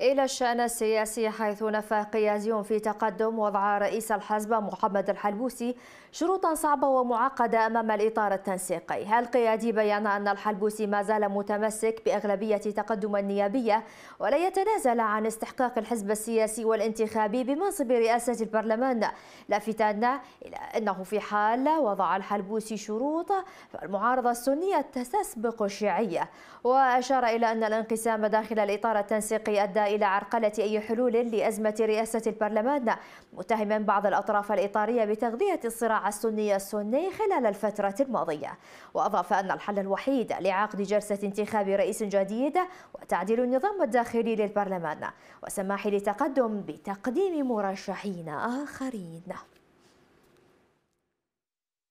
إلى الشأن السياسي حيث نفى قيازي في تقدم وضع رئيس الحزب محمد الحلبوسي شروطا صعبة ومعقدة أمام الإطار التنسيقي قيادي بيان أن الحلبوسي ما زال متمسك بأغلبية تقدم النيابية ولا يتنازل عن استحقاق الحزب السياسي والانتخابي بمنصب رئاسة البرلمان لافتا إلى أنه في حال وضع الحلبوسي شروط فالمعارضة السنية تستسبق الشيعية وأشار إلى أن الانقسام داخل الإطار التنسيقي أدى إلى عرقلة أي حلول لأزمة رئاسة البرلمان متهما بعض الأطراف الإطارية بتغذية الصراع السني السني خلال الفترة الماضية وأضاف أن الحل الوحيد لعقد جلسة انتخاب رئيس جديد وتعديل النظام الداخلي للبرلمان والسماح لتقدم بتقديم مرشحين آخرين